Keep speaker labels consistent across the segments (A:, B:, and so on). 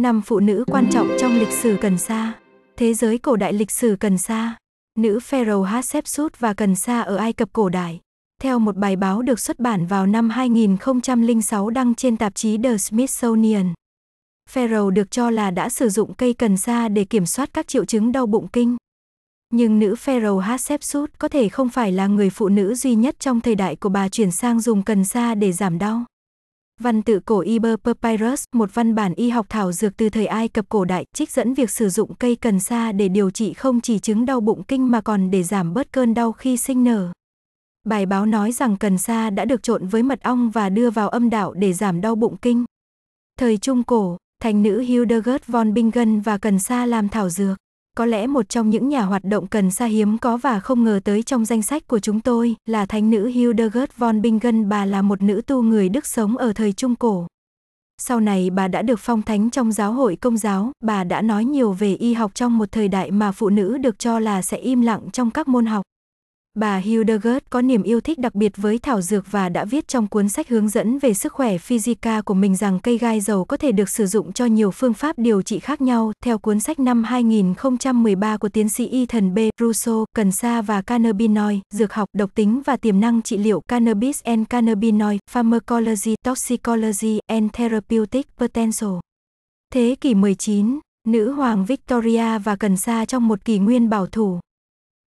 A: Năm phụ nữ quan trọng trong lịch sử cần sa. Thế giới cổ đại lịch sử cần sa. Nữ pharaoh Hatshepsut và cần sa ở Ai Cập cổ đại. Theo một bài báo được xuất bản vào năm 2006 đăng trên tạp chí The Smithsonian. Pharaoh được cho là đã sử dụng cây cần sa để kiểm soát các triệu chứng đau bụng kinh. Nhưng nữ pharaoh Hatshepsut có thể không phải là người phụ nữ duy nhất trong thời đại của bà chuyển sang dùng cần sa để giảm đau. Văn tự cổ Iber Papyrus, một văn bản y học thảo dược từ thời Ai Cập cổ đại, trích dẫn việc sử dụng cây cần sa để điều trị không chỉ chứng đau bụng kinh mà còn để giảm bớt cơn đau khi sinh nở. Bài báo nói rằng cần sa đã được trộn với mật ong và đưa vào âm đạo để giảm đau bụng kinh. Thời Trung Cổ, thành nữ Hildegard von Bingen và cần sa làm thảo dược có lẽ một trong những nhà hoạt động cần xa hiếm có và không ngờ tới trong danh sách của chúng tôi là thánh nữ Hildegard von Bingen bà là một nữ tu người Đức sống ở thời Trung Cổ. Sau này bà đã được phong thánh trong giáo hội công giáo, bà đã nói nhiều về y học trong một thời đại mà phụ nữ được cho là sẽ im lặng trong các môn học. Bà Hildegard có niềm yêu thích đặc biệt với thảo dược và đã viết trong cuốn sách hướng dẫn về sức khỏe physica của mình rằng cây gai dầu có thể được sử dụng cho nhiều phương pháp điều trị khác nhau. Theo cuốn sách năm 2013 của tiến sĩ y thần B. Russo, cần sa và cannabinoid, dược học, độc tính và tiềm năng trị liệu Cannabis and Cannabinoid, Pharmacology, Toxicology and Therapeutic Potential. Thế kỷ 19, nữ hoàng Victoria và cần sa trong một kỷ nguyên bảo thủ.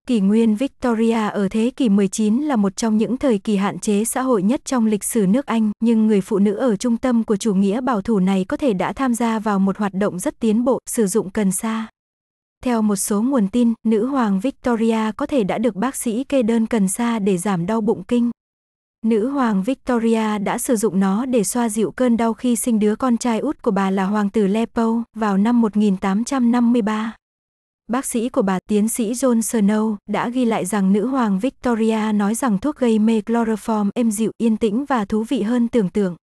A: Kỷ nguyên Victoria ở thế kỷ 19 là một trong những thời kỳ hạn chế xã hội nhất trong lịch sử nước Anh, nhưng người phụ nữ ở trung tâm của chủ nghĩa bảo thủ này có thể đã tham gia vào một hoạt động rất tiến bộ, sử dụng cần sa. Theo một số nguồn tin, nữ hoàng Victoria có thể đã được bác sĩ kê đơn cần sa để giảm đau bụng kinh. Nữ hoàng Victoria đã sử dụng nó để xoa dịu cơn đau khi sinh đứa con trai út của bà là hoàng tử Leopold vào năm 1853 bác sĩ của bà tiến sĩ John Snow đã ghi lại rằng nữ hoàng Victoria nói rằng thuốc gây mê chloroform êm dịu, yên tĩnh và thú vị hơn tưởng tượng.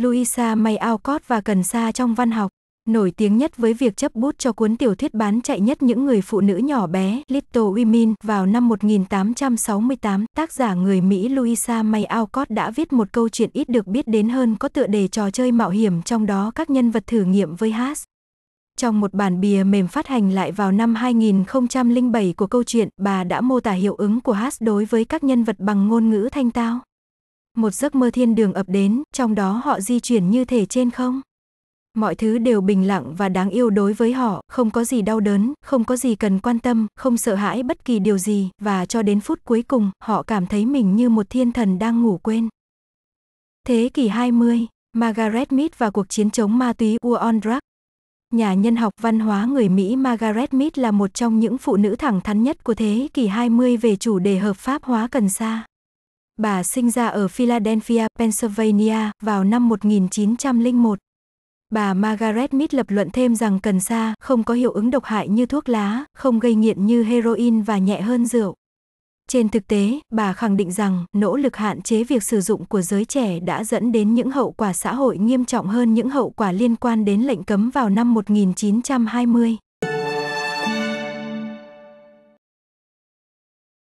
A: Louisa May Alcott và Cần Sa trong văn học, nổi tiếng nhất với việc chấp bút cho cuốn tiểu thuyết bán chạy nhất những người phụ nữ nhỏ bé Little Women vào năm 1868, tác giả người Mỹ Louisa May Alcott đã viết một câu chuyện ít được biết đến hơn có tựa đề trò chơi mạo hiểm trong đó các nhân vật thử nghiệm với Haas, trong một bản bìa mềm phát hành lại vào năm 2007 của câu chuyện, bà đã mô tả hiệu ứng của Haas đối với các nhân vật bằng ngôn ngữ thanh tao. Một giấc mơ thiên đường ập đến, trong đó họ di chuyển như thể trên không. Mọi thứ đều bình lặng và đáng yêu đối với họ, không có gì đau đớn, không có gì cần quan tâm, không sợ hãi bất kỳ điều gì, và cho đến phút cuối cùng, họ cảm thấy mình như một thiên thần đang ngủ quên. Thế kỷ 20, Margaret Mead và cuộc chiến chống ma túy War on Drugs Nhà nhân học văn hóa người Mỹ Margaret Mead là một trong những phụ nữ thẳng thắn nhất của thế kỷ 20 về chủ đề hợp pháp hóa cần sa. Bà sinh ra ở Philadelphia, Pennsylvania vào năm 1901. Bà Margaret Mead lập luận thêm rằng cần sa không có hiệu ứng độc hại như thuốc lá, không gây nghiện như heroin và nhẹ hơn rượu. Trên thực tế, bà khẳng định rằng nỗ lực hạn chế việc sử dụng của giới trẻ đã dẫn đến những hậu quả xã hội nghiêm trọng hơn những hậu quả liên quan đến lệnh cấm vào năm 1920.